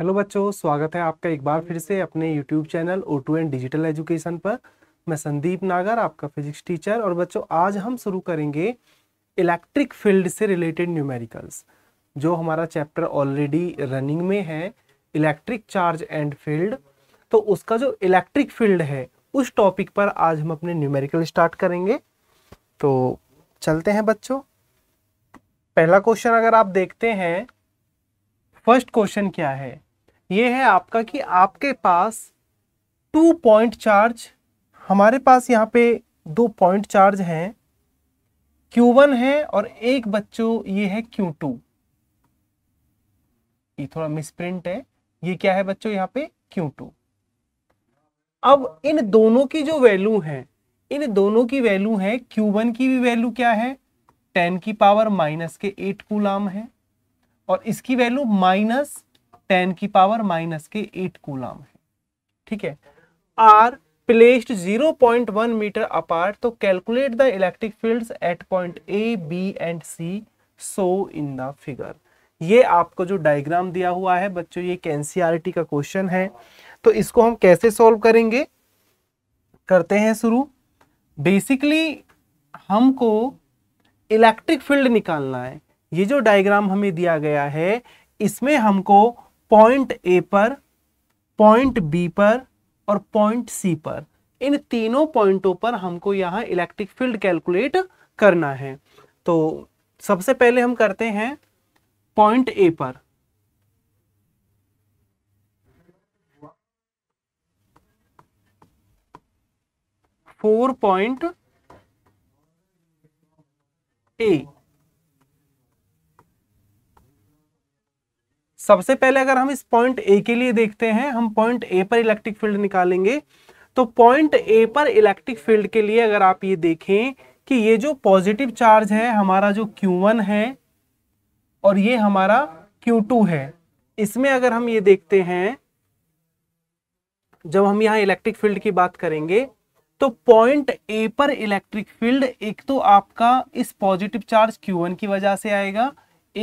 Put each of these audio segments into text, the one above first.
Hello बच्चों स्वागत है आपका एक बार फिर से अपने YouTube channel O two and digital education पर मैं संदीप नागर आपका फिजिक्स टीचर और बच्चों आज हम शुरू करेंगे इलेक्ट्रिक फील्ड से रिलेटेड न्यूमेरिकल्स जो हमारा चैप्टर ऑलरेडी रनिंग में है इलेक्ट्रिक चार्ज एंड फील्ड तो उसका जो इलेक्ट्रिक फील्ड है उस टॉपिक पर आज हम अपने न्यूमेरिकल स्टार्ट करेंगे तो चलते हैं बच्चों पहला क्वेश्चन अगर आप देखते हैं फर्स्ट क्वेश्चन क्या है ये है आपका कि आपके पास टू पॉइंट चार्ज हमारे पास यहाँ पे दो पॉइंट चार्ज हैं Q1 है और एक बच्चों ये है Q2 ये थोड़ा मिसप्रिंट है ये क्या है बच्चों यहाँ पे Q2 अब इन दोनों की जो वैल्यू है इन दोनों की वैल्यू है Q1 की भी वैल्यू क्या है 10 की पावर माइनस के 8 कूलाम है और इसकी वैल्यू माइनस टेन की पावर माइनस के एट कूलाम है ठीक है आर प्लेस्ड 0.1 मीटर अपार्ट तो calculate the electric fields at point A B and C so in the figure ये आपको जो डायग्राम दिया हुआ है बच्चों ये एनसीईआरटी का क्वेश्चन है तो इसको हम कैसे सॉल्व करेंगे करते हैं शुरू बेसिकली हमको इलेक्ट्रिक फील्ड निकालना है ये जो डायग्राम हमें दिया गया है इसमें हमको पॉइंट ए पर पॉइंट बी पर और पॉइंट सी पर इन तीनों पॉइंटों पर हमको यहाँ इलेक्ट्रिक फील्ड कैलकुलेट करना है तो सबसे पहले हम करते हैं पॉइंट ए पर फोर पॉइंट ए सबसे पहले अगर हम इस पॉइंट ए के लिए देखते हैं हम पॉइंट ए पर इलेक्ट्रिक फील्ड निकालेंगे तो पॉइंट ए पर इलेक्ट्रिक फील्ड के लिए अगर आप ये देखें कि ये जो पॉजिटिव चार्ज है हमारा जो Q1 है और ये हमारा Q2 है इसमें अगर हम ये देखते हैं जब हम यहाँ इलेक्ट्रिक फील्ड की बात करेंगे तो पॉइंट ए पर इलेक्ट्रिक फील्ड एक तो आपका इस पॉजिटिव चार्ज Q1 की वजह से आएगा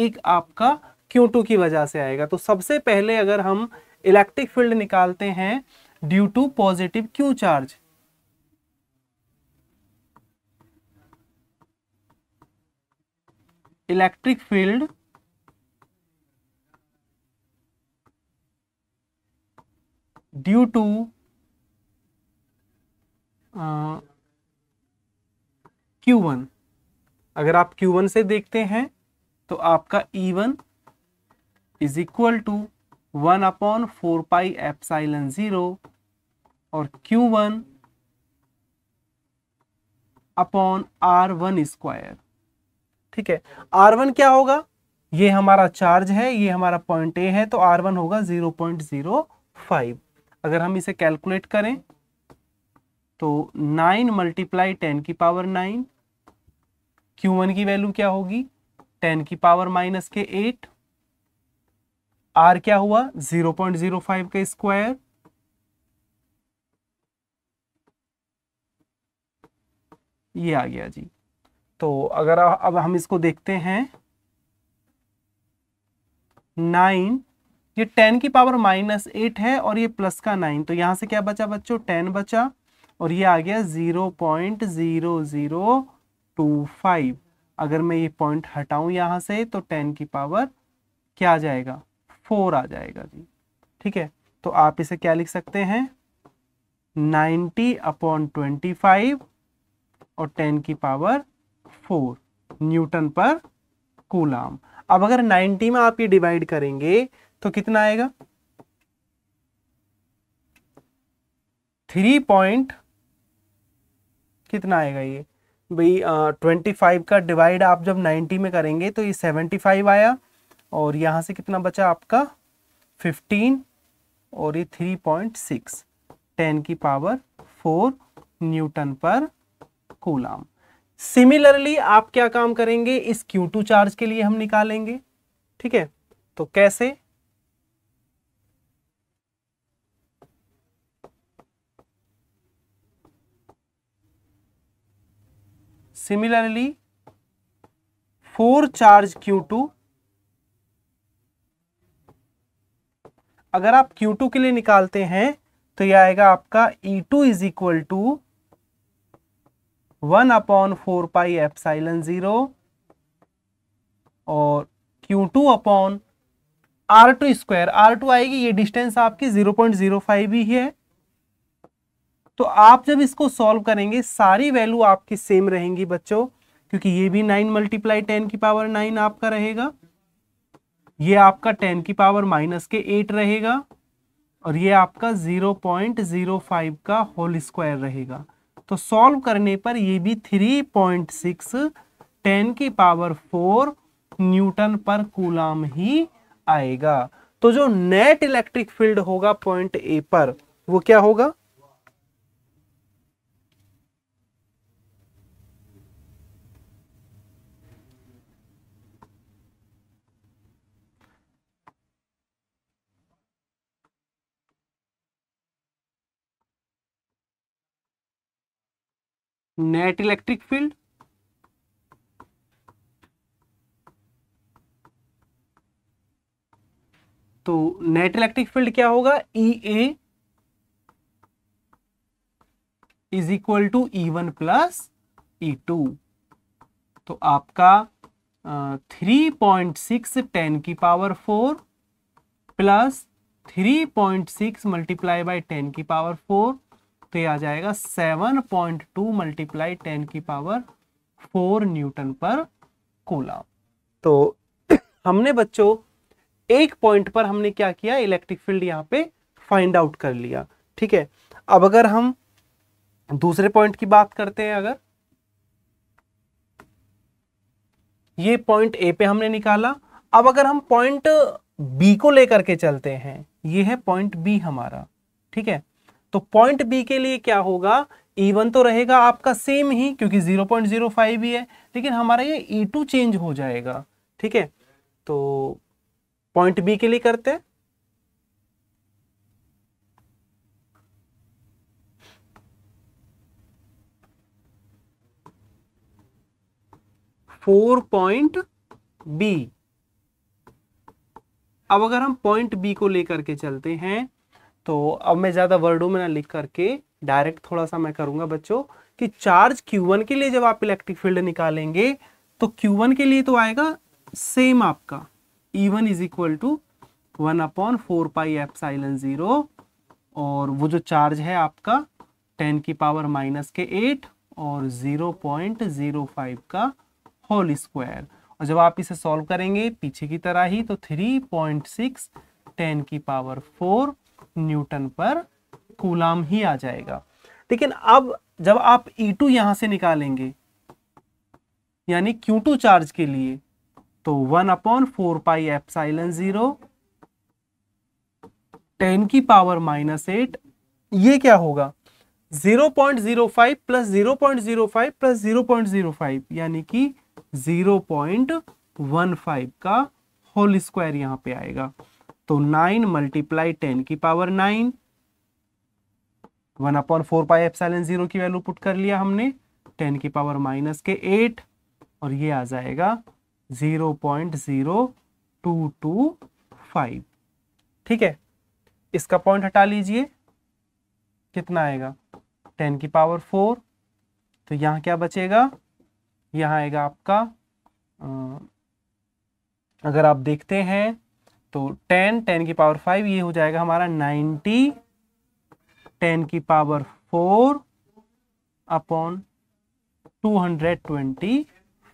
एक आपका क्यू टू की वजह से आएगा तो सबसे पहले अगर हम इलेक्ट्रिक फील्ड निकालते हैं due to positive Q charge electric field due to Q one अगर आप क्यू वन से देखते हैं तो आपका E e one is equal to one upon four pi epsilon zero और Q one upon R one square ठीक है आर वन क्या होगा ये हमारा चार्ज है ये हमारा पॉइंट ए है तो आर वन होगा जीरो पॉइंट जीरो फाइव अगर हम इसे कैलकुलेट करें तो नाइन मल्टीप्लाई टेन की पावर नाइन क्यू वन की वैल्यू क्या होगी टेन की पावर माइनस के एट आर क्या हुआ जीरो पॉइंट जीरो फाइव का स्क्वायर ये आ गया जी तो अगर अब हम इसको देखते हैं नाइन ये टेन की पावर माइनस एट है और ये प्लस का नाइन तो यहां से क्या बचा बच्चों टेन बचा और ये आ गया zero point zero zero two five अगर मैं ये पॉइंट हटाऊं यहां से तो टेन की पावर क्या आ जाएगा फोर आ जाएगा जी ठीक है तो आप इसे क्या लिख सकते हैं नाइन्टी अपॉन ट्वेंटी फाइव और टेन की पावर फोर न्यूटन पर कूलाम अब अगर नाइन्टी में आप ये डिवाइड करेंगे तो कितना आएगा थ्री पॉइंट कितना आएगा ये भाई ट्वेंटी फाइव का डिवाइड आप जब नाइन्टी में करेंगे तो ये फाइव आया और यहाँ से कितना बचा आपका फिफ्टीन और ये थ्री पॉइंट सिक्स टेन की पावर फोर न्यूटन पर कूलाम सिमिलरली आप क्या काम करेंगे इस Q2 चार्ज के लिए हम निकालेंगे ठीक है तो कैसे similarly four charge Q two अगर आप Q2 के लिए निकालते हैं तो यह आएगा आपका E2 two is equal to one upon four pi epsilon zero और Q2 two upon R two square R two आएगी ये डिस्टेंस आपकी जीरो पॉइंट जीरो फाइव ही है तो आप जब इसको सॉल्व करेंगे सारी वैल्यू आपकी सेम रहेंगी बच्चों क्योंकि ये भी नाइन मल्टीप्लाई टेन की पावर नाइन आपका रहेगा ये आपका टेन की पावर माइनस के एट रहेगा और ये आपका जीरो पॉइंट जीरो फाइव का होल स्क्वायर रहेगा तो सॉल्व करने पर ये भी थ्री पॉइंट सिक्स टेन की पावर फोर न्यूटन पर कूलाम ही आएगा तो जो नेट इलेक्ट्रिक फील्ड होगा पॉइंट ए पर वो क्या होगा नेट इलेक्ट्रिक फील्ड तो नेट इलेक्ट्रिक फील्ड क्या होगा E A is equal to E one plus E two तो आपका थ्री पॉइंट सिक्स टेन की power four plus three point six multiply by ten की पावर फोर तो ये आ जाएगा seven point two multiply ten की power four newton per coulomb तो हमने बच्चों एक पॉइंट पर हमने क्या किया इलेक्ट्रिक फील्ड यहाँ पे फाइंड आउट कर लिया ठीक है अब अगर हम दूसरे पॉइंट की बात करते हैं अगर ये पॉइंट ए पे हमने निकाला अब अगर हम पॉइंट बी को लेकर के चलते हैं ये है पॉइंट बी हमारा ठीक है तो पॉइंट बी के लिए क्या होगा ई e वन तो रहेगा आपका सेम ही क्योंकि जीरो पॉइंट जीरो फाइव ही है लेकिन हमारा ये ई टू चेंज हो जाएगा ठीक है तो पॉइंट बी के लिए करते हैं फोर पॉइंट बी अब अगर हम पॉइंट बी को लेकर के चलते हैं तो अब मैं ज़्यादा वर्डों में ना लिख करके डायरेक्ट थोड़ा सा मैं करूंगा बच्चों कि चार्ज Q1 के लिए जब आप इलेक्ट्रिक फील्ड निकालेंगे तो Q1 के लिए तो आएगा सेम आपका E1 one is equal to one upon four pi epsilon zero और वो जो चार्ज है आपका टेन की पावर माइनस के एट और ज़ीरो पॉइंट ज़ीरो फाइव का होल स्क्वायर और जब आप इसे सॉल्व करेंगे पीछे की तरह ही तो थ्री पॉइंट सिक्स टेन की पावर फोर न्यूटन पर कूलाम ही आ जाएगा लेकिन अब जब आप ई e टू यहां से निकालेंगे यानी क्यू टू चार्ज के लिए तो one upon four pi epsilon zero ten की पावर माइनस एट ये क्या होगा 0.05 plus zero zero point five plus zero zero point five यानी कि 0.15 का होल स्क्वायर यहां पे आएगा तो नाइन मल्टीप्लाई टेन की power nine one upon four pi epsilon zero की वैल्यू पुट कर लिया हमने टेन की पावर माइनस के एट और ये आ जाएगा zero point zero two two five ठीक है इसका पॉइंट हटा लीजिए कितना आएगा टेन की पावर फोर तो यहाँ क्या बचेगा यहाँ आएगा आपका अगर आप देखते हैं तो टेन टेन की पावर फाइव ये हो जाएगा हमारा नाइनटी टेन की power four upon two hundred twenty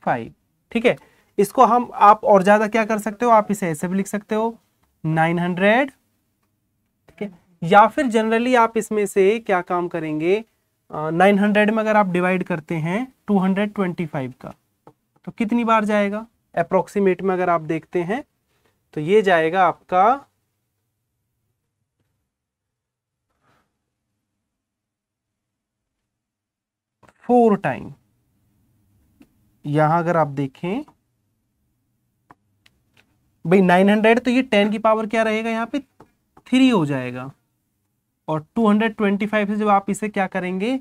five ठीक है इसको हम आप और ज़्यादा क्या कर सकते हो आप इसे ऐसे भी लिख सकते हो नाइन हंड्रेड ठीक है या फिर जनरली आप इसमें से क्या काम करेंगे नाइन हंड्रेड में अगर आप डिवाइड करते हैं टू हंड्रेड ट्वेंटी फाइव का तो कितनी बार जाएगा अप्रोक्सीमेट में अगर आप देखते हैं तो ये जाएगा आपका फोर टाइम यहां अगर आप देखें भाई नाइन हंड्रेड तो ये टेन की पावर क्या रहेगा यहां पे थ्री हो जाएगा और टू हंड्रेड ट्वेंटी फाइव से जब आप इसे क्या करेंगे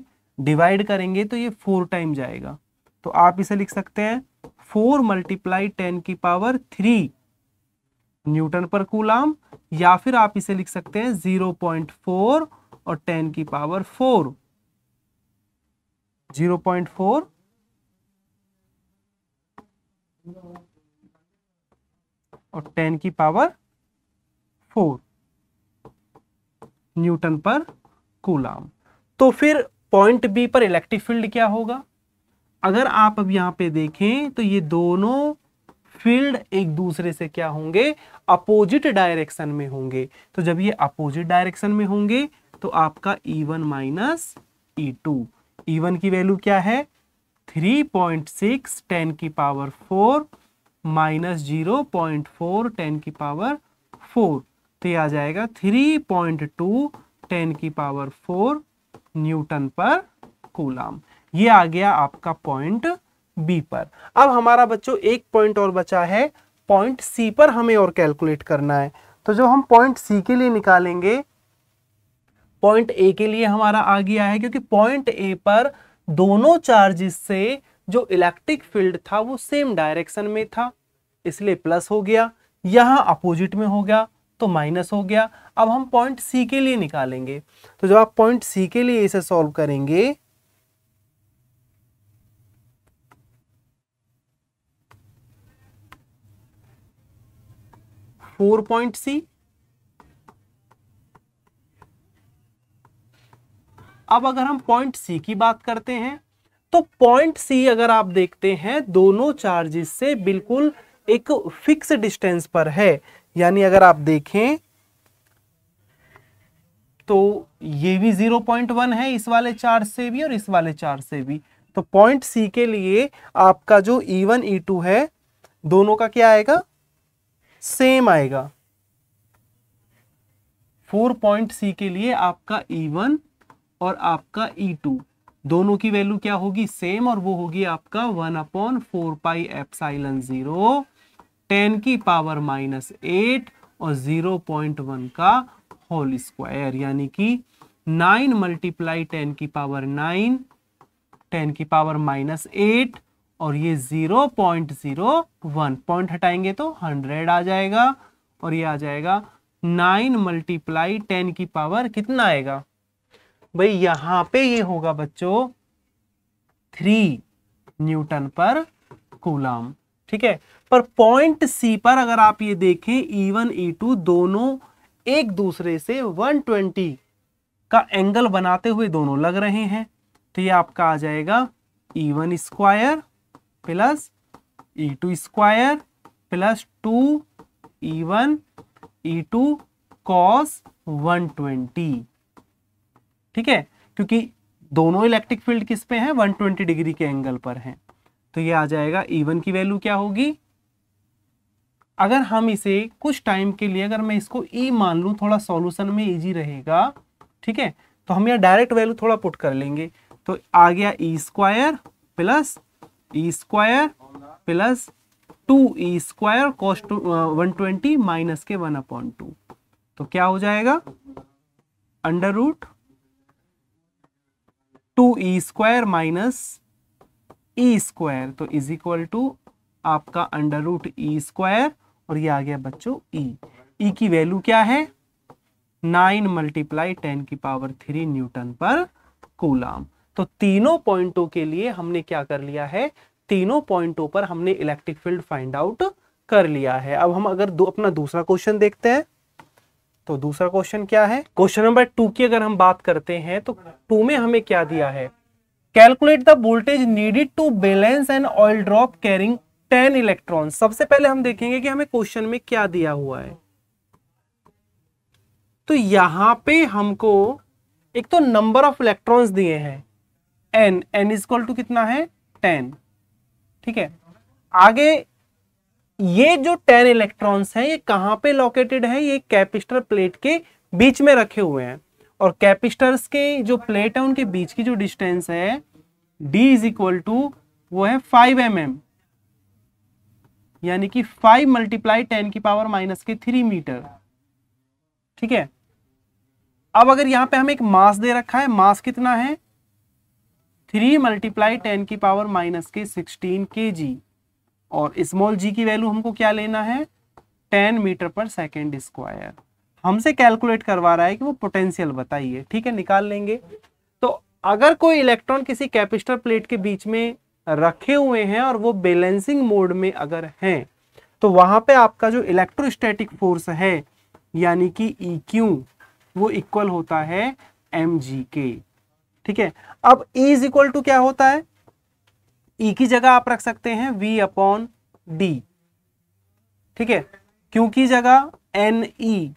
डिवाइड करेंगे तो ये फोर टाइम जाएगा तो आप इसे लिख सकते हैं फोर मल्टीप्लाई टेन की पावर थ्री न्यूटन पर कूलाम या फिर आप इसे लिख सकते हैं जीरो पॉइंट फोर और टेन की power four zero point four और टेन की पावर फोर न्यूटन पर कूलाम तो फिर पॉइंट बी पर इलेक्ट्रिक फील्ड क्या होगा अगर आप अब यहां पे देखें तो ये दोनों फील्ड एक दूसरे से क्या होंगे अपोजिट डायरेक्शन में होंगे तो जब ये अपोजिट डायरेक्शन में होंगे तो आपका E1 one minus E two की वैल्यू क्या है 3.6 पॉइंट सिक्स की power four minus zero point four ten की पावर फोर तो यह आ जाएगा थ्री पॉइंट टू टेन की पावर फोर न्यूटन पर कूलाम ये आ गया आपका पॉइंट बी पर अब हमारा बच्चों एक पॉइंट और बचा है पॉइंट सी पर हमें और कैलकुलेट करना है तो जो हम पॉइंट सी के लिए निकालेंगे पॉइंट ए के लिए हमारा आ गया है क्योंकि पॉइंट ए पर दोनों चार्जेस से जो इलेक्ट्रिक फील्ड था वो सेम डायरेक्शन में था इसलिए प्लस हो गया यहां अपोजिट में हो गया तो माइनस हो गया अब हम पॉइंट सी के लिए निकालेंगे तो जब आप पॉइंट सी के लिए इसे सॉल्व करेंगे फोर पॉइंट सी अब अगर हम पॉइंट सी की बात करते हैं तो पॉइंट सी अगर आप देखते हैं दोनों चार्जेस से बिल्कुल एक फिक्स डिस्टेंस पर है यानी अगर आप देखें तो ये भी जीरो पॉइंट वन है इस वाले चार्ज से भी और इस वाले चार्ज से भी तो पॉइंट सी के लिए आपका जो E e one E e two है दोनों का क्या आएगा सेम आएगा फोर पॉइंट सी के लिए आपका ई e वन और आपका ई e टू दोनों की वैल्यू क्या होगी सेम और वो होगी आपका one upon four pi epsilon zero ten की पावर माइनस एट और जीरो पॉइंट वन का होल स्क्वायर यानी कि नाइन मल्टीप्लाई टेन की पावर नाइन टेन की पावर माइनस एट और ये zero point zero one point हटाएंगे तो हंड्रेड आ जाएगा और ये आ जाएगा नाइन मल्टीप्लाई टेन की पावर कितना आएगा भाई यहां पे ये होगा बच्चों थ्री न्यूटन पर कूलाम ठीक है पर पॉइंट सी पर अगर आप ये देखें ई वन ई टू दोनों एक दूसरे से 120 का एंगल बनाते हुए दोनों लग रहे हैं तो ये आपका आ जाएगा E one square plus E e two square plus two E one E two cos one twenty ठीक है क्योंकि दोनों इलेक्ट्रिक फील्ड किस पे वन 120 डिग्री के एंगल पर है तो ये आ जाएगा ई e वन की वैल्यू क्या होगी अगर हम इसे कुछ टाइम के लिए अगर मैं इसको ई e मान लू थोड़ा सॉल्यूशन में इजी रहेगा ठीक है तो हम यहाँ डायरेक्ट वैल्यू थोड़ा पुट कर लेंगे तो आ गया E square plus E square plus two E square cos two one twenty minus के वन अपॉइंट टू तो क्या हो जाएगा under root two E square minus E square तो इज इक्वल टू आपका अंडर रूट ई स्क्वायर और ये आ गया बच्चों ई e. ई e की वैल्यू क्या है नाइन मल्टीप्लाई टेन की पावर थ्री न्यूटन पर कूलाम तो तीनों पॉइंटों के लिए हमने क्या कर लिया है तीनों पॉइंटों पर हमने इलेक्ट्रिक फील्ड फाइंड आउट कर लिया है अब हम अगर दो, अपना दूसरा क्वेश्चन देखते हैं तो दूसरा क्वेश्चन क्या है क्वेश्चन नंबर टू की अगर हम बात करते हैं तो टू में हमें क्या दिया है calculate the voltage needed to balance an oil drop carrying ten electron सबसे पहले हम देखेंगे कि हमें क्वेश्चन में क्या दिया हुआ है तो यहां पे हमको एक तो नंबर ऑफ इलेक्ट्रॉन्स दिए हैं एन एन इक्वल टू कितना है टेन ठीक है आगे ये जो टेन इलेक्ट्रॉन्स हैं ये कहां पे लोकेटेड है ये कैपिस्टर प्लेट के बीच में रखे हुए हैं और कैपिस्टर्स के जो प्लेट है उनके बीच की जो डिस्टेंस है डी इज इक्वल टू वो है फाइव एम एम यानी कि फाइव मल्टीप्लाई टेन की पावर माइनस के थ्री मीटर ठीक है अब अगर यहां पे हमें एक मास दे रखा है मास कितना है थ्री मल्टीप्लाई टेन की पावर माइनस के सिक्सटीन के जी और स्मॉल जी की वैल्यू हमको क्या लेना है ten metre per second square हमसे कैलकुलेट करवा रहा है कि वो पोटेंशियल बताइए ठीक है निकाल लेंगे तो अगर कोई इलेक्ट्रॉन किसी कैपेसिटर प्लेट के बीच में रखे हुए हैं और वो बैलेंसिंग मोड में अगर हैं तो वहां पे आपका जो इलेक्ट्रोस्टैटिक फोर्स है यानी कि ई e वो इक्वल होता है एम के ठीक है अब e इज इक्वल टू क्या होता है e की जगह आप रख सकते हैं v अपॉन डी ठीक है क्यू की जगह एन ई e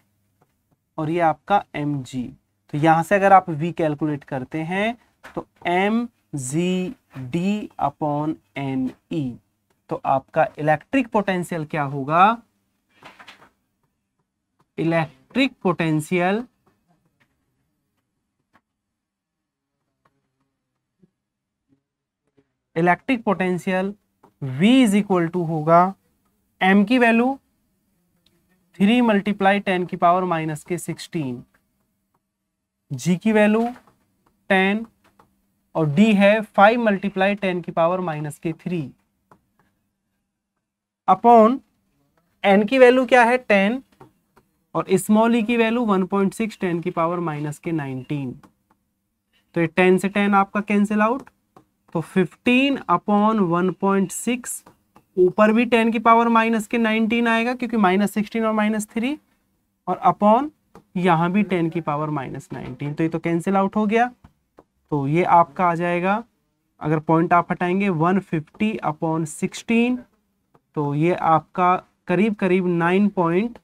और ये आपका एम जी तो यहां से अगर आप v कैलकुलेट करते हैं तो M G D upon N E तो आपका इलेक्ट्रिक पोटेंशियल क्या होगा electric potential electric potential V is equal to होगा M की वैल्यू थ्री मल्टीप्लाई टेन की पावर माइनस के सिक्सटीन जी की वैल्यू टेन और डी है फाइव मल्टीप्लाई टेन की पावर माइनस के थ्री अपॉन एन की वैल्यू क्या है टेन और स्मॉल ई e की value one point six ten की पावर माइनस के नाइनटीन तो ये टेन से टेन आपका कैंसिल आउट तो 15 अपॉन 1.6 ऊपर भी 10 की पावर माइनस के 19 आएगा क्योंकि माइनस सिक्सटीन और माइनस थ्री और अपॉन यहाँ भी 10 की पावर माइनस नाइनटीन तो ये तो कैंसिल आउट हो गया तो ये आपका आ जाएगा अगर पॉइंट आप हटाएंगे 150 फिफ्टी अपॉन सिक्सटीन तो ये आपका करीब करीब 9 पॉइंट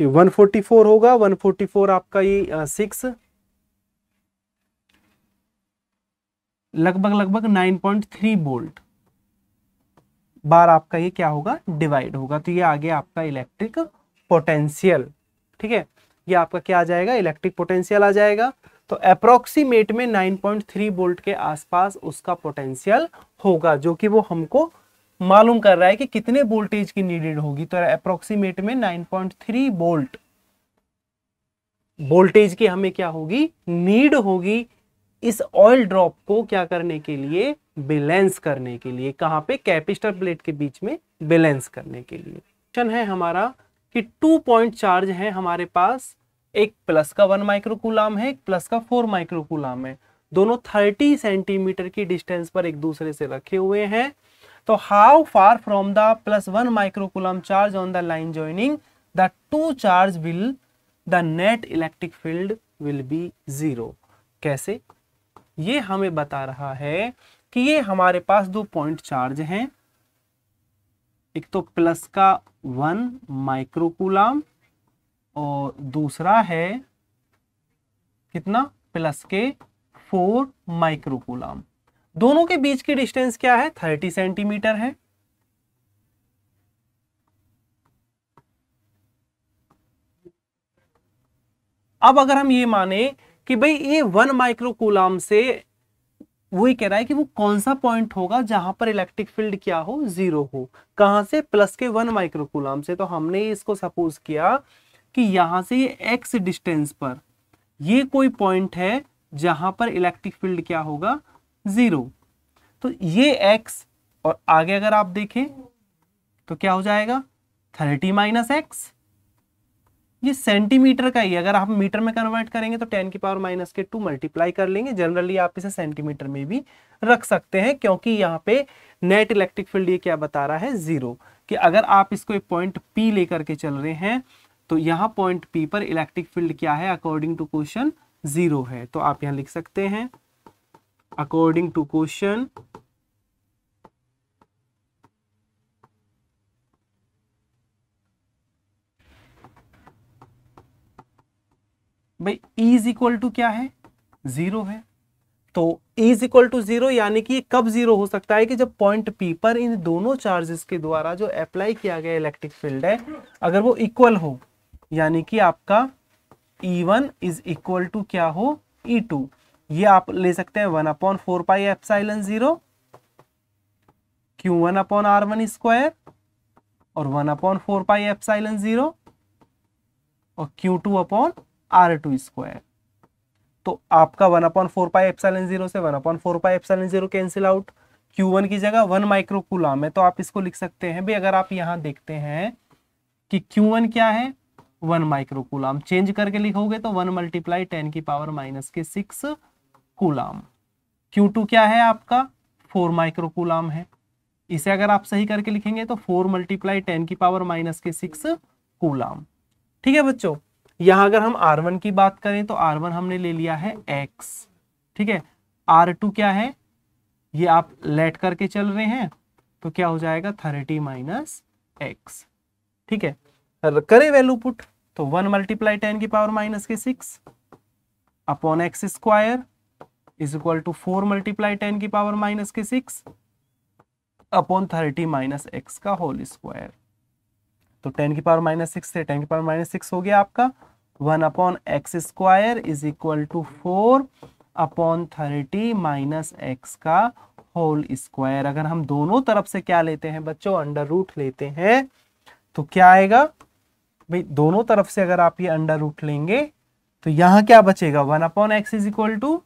कि 144 होगा 144 आपका ये सिक्स लगभग लगभग 9.3 बोल्ट बार आपका ये क्या होगा डिवाइड होगा तो ये आगे आपका इलेक्ट्रिक पोटेंशियल ठीक है ये आपका क्या आ जाएगा इलेक्ट्रिक पोटेंशियल आ जाएगा तो अप्रोक्सीमेट में 9.3 बोल्ट के आसपास उसका पोटेंशियल होगा जो कि वो हमको मालूम कर रहा है कि कितने वोल्टेज की नीडेड होगी तो अप्रोक्सीमेट में 9.3 बोल्ट वोल्टेज की हमें क्या होगी नीड होगी इस ऑयल ड्रॉप को क्या करने के लिए बैलेंस करने के लिए कहाँ पे कैपिस्टर प्लेट के बीच में बैलेंस करने के लिए क्वेश्चन है हमारा कि टू पॉइंट चार्ज है हमारे पास एक प्लस का वन माइक्रोकूलाम है एक प्लस का फोर माइक्रोकूलाम है दोनों थर्टी सेंटीमीटर की डिस्टेंस पर एक दूसरे से रखे हुए हैं तो how far from the plus one microcoulomb charge on the line joining the two charge will the net electric field will be zero कैसे ये हमें बता रहा है कि ये हमारे पास दो पॉइंट चार्ज हैं एक तो प्लस का वन माइक्रोकुलाम और दूसरा है कितना प्लस के फोर माइक्रोकुलाम दोनों के बीच की डिस्टेंस क्या है थर्टी सेंटीमीटर है अब अगर हम ये माने कि भाई ये वन माइक्रोकूलाम से वही कह रहा है कि वो कौन सा पॉइंट होगा जहां पर इलेक्ट्रिक फील्ड क्या हो जीरो हो कहा से प्लस के वन माइक्रोकूलाम से तो हमने इसको सपोज किया कि यहां से ये एक्स डिस्टेंस पर ये कोई पॉइंट है जहां पर इलेक्ट्रिक फील्ड क्या होगा जीरो तो ये एक्स और आगे अगर आप देखें तो क्या हो जाएगा थर्टी माइनस एक्स ये सेंटीमीटर का ही अगर आप मीटर में कन्वर्ट करेंगे तो टेन की पावर माइनस के टू मल्टीप्लाई कर लेंगे जनरली आप इसे सेंटीमीटर में भी रख सकते हैं क्योंकि यहाँ पे नेट इलेक्ट्रिक फील्ड ये क्या बता रहा है जीरो कि अगर आप इसको एक पॉइंट पी लेकर के चल रहे हैं तो यहाँ पॉइंट पी पर इलेक्ट्रिक फील्ड क्या है अकॉर्डिंग टू क्वेश्चन जीरो है तो आप यहाँ लिख सकते हैं अकॉर्डिंग टू क्वेश्चन भाई इज इक्वल टू क्या है जीरो है तो इज इक्वल टू जीरो यानी कि कब जीरो हो सकता है कि जब पॉइंट पी पर इन दोनों चार्जेस के द्वारा जो अप्लाई किया गया इलेक्ट्रिक फील्ड है अगर वो इक्वल हो यानी कि आपका E one is equal to क्या हो ई e टू ये आप ले सकते हैं one upon four pi epsilon zero Q one upon R one square और one upon four pi epsilon zero और Q two upon R two square तो आपका one upon four pi epsilon zero से one upon four pi epsilon zero cancel out Q one की जगह one micro coulomb है तो आप इसको लिख सकते हैं भाई अगर आप यहाँ देखते हैं कि क्यू वन क्या है वन माइक्रो कूलाम चेंज करके लिखोगे तो वन मल्टीप्लाई टेन की पावर माइनस के सिक्स कूलाम क्यू टू क्या है आपका फोर माइक्रो कूलाम है इसे अगर आप सही करके लिखेंगे तो फोर मल्टीप्लाई टेन की पावर माइनस के सिक्स कूलाम ठीक है बच्चों यहां अगर हम R1 की बात करें तो R1 हमने ले लिया है X ठीक है R2 क्या है ये आप लेट करके चल रहे हैं तो क्या हो जाएगा थर्टी माइनस एक्स ठीक है करें वैल्यू पुट तो वन मल्टीप्लाई टेन की पावर माइनस के six upon x square is equal to four multiply ten की पावर माइनस के six upon thirty minus x का होल स्क्वायर तो टेन की पावर माइनस सिक्स से टेन की पावर माइनस सिक्स हो गया आपका one upon x square is equal to four upon thirty minus x का होल स्क्वायर अगर हम दोनों तरफ से क्या लेते हैं बच्चों अंडर रूट लेते हैं तो क्या आएगा भाई दोनों तरफ से अगर आप ये अंडर रूट लेंगे तो यहाँ क्या बचेगा one upon x is equal to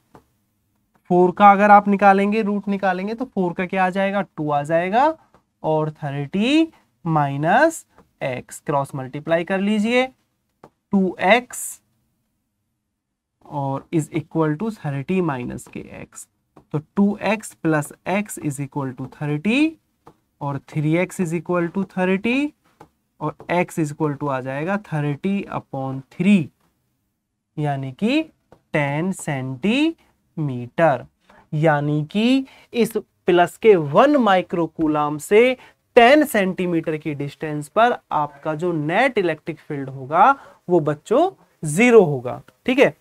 four का अगर आप निकालेंगे रूट निकालेंगे तो फोर का क्या आ जाएगा टू आ जाएगा और thirty minus x cross multiply कर लीजिए टू एक्स और is equal to thirty minus के एक्स तो two x plus x is equal to thirty और three x is equal to thirty और एक्स इज इक्वल टू आ जाएगा thirty upon three यानी कि टेन सेंटीमीटर यानी कि इस प्लस के वन माइक्रोकूलाम से 10 सेंटीमीटर की डिस्टेंस पर आपका जो नेट इलेक्ट्रिक फील्ड होगा वो बच्चों जीरो होगा ठीक है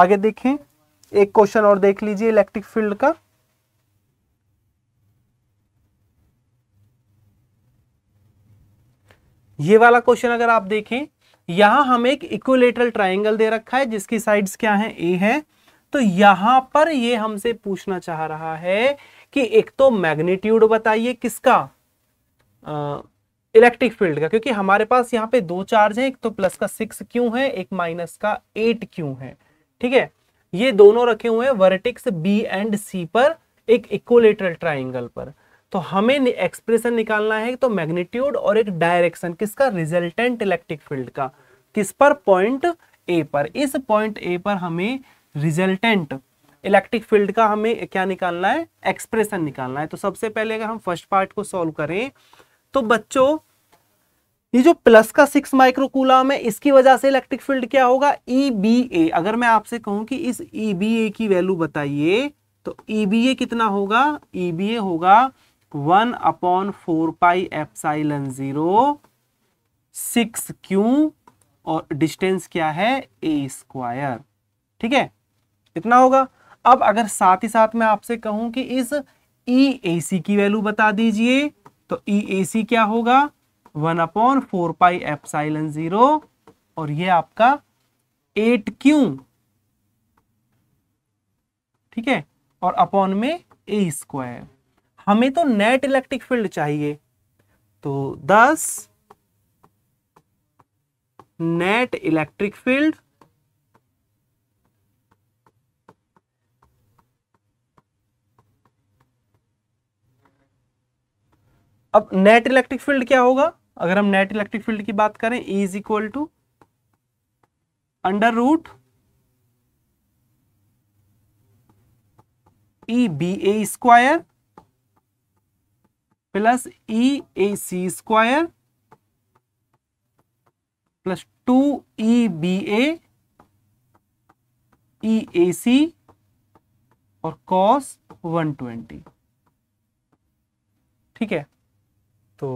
आगे देखें एक क्वेश्चन और देख लीजिए इलेक्ट्रिक फील्ड का ये वाला क्वेश्चन अगर आप देखें यहां हमें एक इक्वलेटरल ट्राइंगल दे रखा है जिसकी साइड्स क्या है ए है तो यहां पर ये हमसे पूछना चाह रहा है कि एक तो मैग्नीट्यूड बताइए किसका इलेक्ट्रिक फील्ड का क्योंकि हमारे पास यहाँ पे दो चार्ज हैं एक तो प्लस का सिक्स क्यू है एक माइनस का एट क्यू है ठीक है ये दोनों रखे हुए हैं वर्टिक्स बी एंड सी पर एक इक्वलेटरल ट्राइंगल पर तो हमें एक्सप्रेशन निकालना है तो मैग्नीट्यूड और एक डायरेक्शन किसका रिजल्टेंट इलेक्ट्रिक फील्ड का किस पर पॉइंट ए पर इस पॉइंट ए पर हमें रिजल्टेंट इलेक्ट्रिक फील्ड का हमें क्या निकालना है एक्सप्रेशन निकालना है तो सबसे पहले अगर हम फर्स्ट पार्ट को सॉल्व करें तो बच्चों ये जो प्लस का सिक्स माइक्रोकूलाम है इसकी वजह से इलेक्ट्रिक फील्ड क्या होगा ई बी ए अगर मैं आपसे कहूं कि इस ई बी ए की वैल्यू बताइए तो ई बी ए कितना होगा ई बी ए होगा one upon four pi epsilon zero six Q और डिस्टेंस क्या है ए स्क्वायर ठीक है इतना होगा अब अगर साथ ही साथ मैं आपसे कहूं कि इस ई ए सी की वैल्यू बता दीजिए तो ई ए सी क्या होगा one upon four pi epsilon zero और ये आपका एट क्यू ठीक है और अपॉन में ए स्क्वायर हमें तो नेट इलेक्ट्रिक फील्ड चाहिए तो दस नेट इलेक्ट्रिक फील्ड अब नेट इलेक्ट्रिक फील्ड क्या होगा अगर हम नेट इलेक्ट्रिक फील्ड की बात करें E is equal to under root E B A square plus E A C square plus two E B A E A C और cos 120 ठीक है तो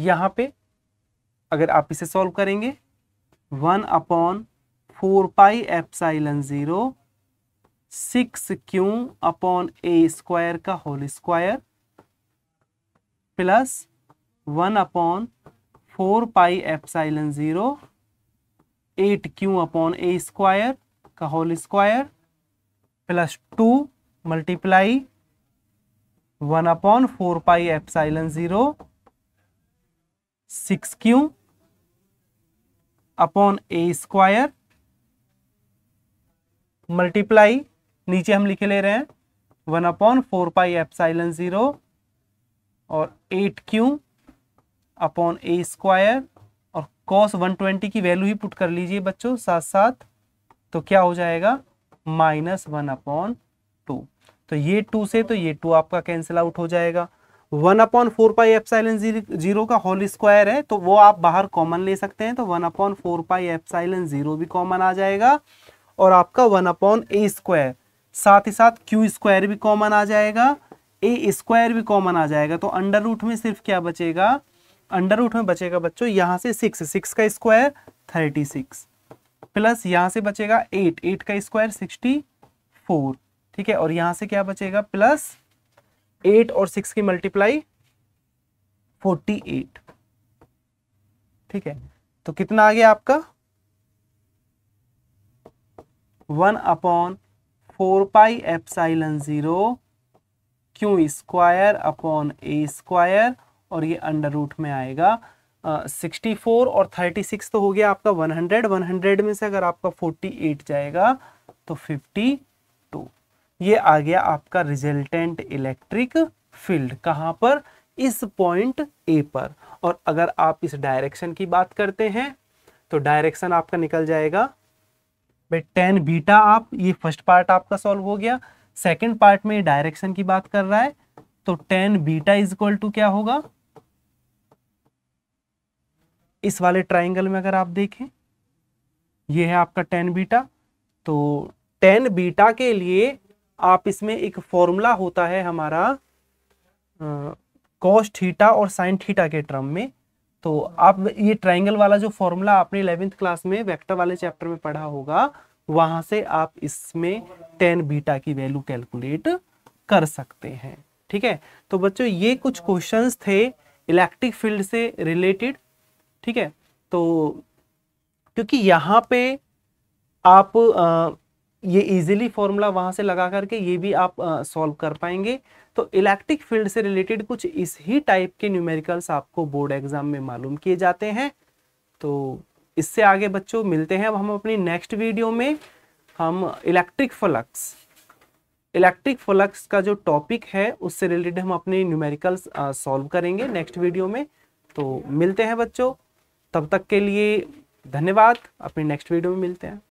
यहां पे अगर आप इसे सॉल्व करेंगे one upon four pi epsilon zero six q upon a square का whole square plus one upon four pi epsilon zero eight q upon a square का whole square plus two multiply one upon four pi epsilon zero six q upon a square multiply नीचे हम लिखे ले रहे हैं one upon four pi epsilon zero और eight q upon a square और cos one twenty की value ही पुट कर लीजिए बच्चों साथ साथ तो क्या हो जाएगा माइनस वन अपॉन टू तो ये टू से तो ये टू आपका कैंसिल आउट हो जाएगा one upon four pi epsilon zero का होल स्क्वायर है तो वो आप बाहर कॉमन ले सकते हैं तो one upon four pi epsilon zero भी कॉमन आ जाएगा और आपका वन अपॉन ए स्क्वायर साथ ही साथ क्यू स्क्वायर भी कॉमन आ जाएगा ए स्क्वायर भी कॉमन आ जाएगा तो अंडर रूट में सिर्फ क्या बचेगा अंडर रूट में बचेगा बच्चों यहाँ से सिक्स सिक्स का स्क्वायर थर्टी सिक्स प्लस यहाँ से बचेगा एट एट का स्क्वायर सिक्सटी फोर ठीक है और यहां से क्या बचेगा प्लस एट और सिक्स की मल्टीप्लाई फोर्टी एट ठीक है तो कितना आ गया आपका one upon four pi epsilon zero q square upon a square और ये अंडर रूट में आएगा सिक्सटी uh, फोर और थर्टी सिक्स तो हो गया आपका वन हंड्रेड वन हंड्रेड में से अगर आपका फोर्टी एट जाएगा तो फिफ्टी टू ये आ गया आपका रिजल्टेंट इलेक्ट्रिक फील्ड कहाँ पर इस पॉइंट ए पर और अगर आप इस डायरेक्शन की बात करते हैं तो डायरेक्शन आपका निकल जाएगा भाई टेन बीटा आप ये फर्स्ट पार्ट आपका सॉल्व हो गया सेकंड पार्ट में डायरेक्शन की बात कर रहा है तो tan beta is equal to क्या होगा इस वाले ट्राइंगल में अगर आप देखें ये है आपका टेन बीटा तो टेन बीटा के लिए आप इसमें एक फॉर्मूला होता है हमारा कॉस थीटा और साइन थीटा के टर्म में तो आप ये ट्राइंगल वाला जो फॉर्मूला आपने इलेवेंथ क्लास में वेक्टर वाले चैप्टर में पढ़ा होगा वहां से आप इसमें टेन बीटा की वैल्यू कैलकुलेट कर सकते हैं ठीक है तो बच्चों ये कुछ क्वेश्चंस थे इलेक्ट्रिक फील्ड से रिलेटेड ठीक है तो क्योंकि यहाँ पे आप ये इजीली फॉर्मूला वहां से लगा करके ये भी आप सॉल्व कर पाएंगे तो इलेक्ट्रिक फील्ड से रिलेटेड कुछ इस ही टाइप के न्यूमेरिकल्स आपको बोर्ड एग्जाम में मालूम किए जाते हैं तो इससे आगे बच्चों मिलते हैं अब हम अपनी नेक्स्ट वीडियो में हम इलेक्ट्रिक फ्लक्स इलेक्ट्रिक फ्लक्स का जो टॉपिक है उससे रिलेटेड हम अपने न्यूमेरिकल्स सॉल्व करेंगे नेक्स्ट वीडियो में तो मिलते हैं बच्चों तब तक के लिए धन्यवाद अपने नेक्स्ट वीडियो में मिलते हैं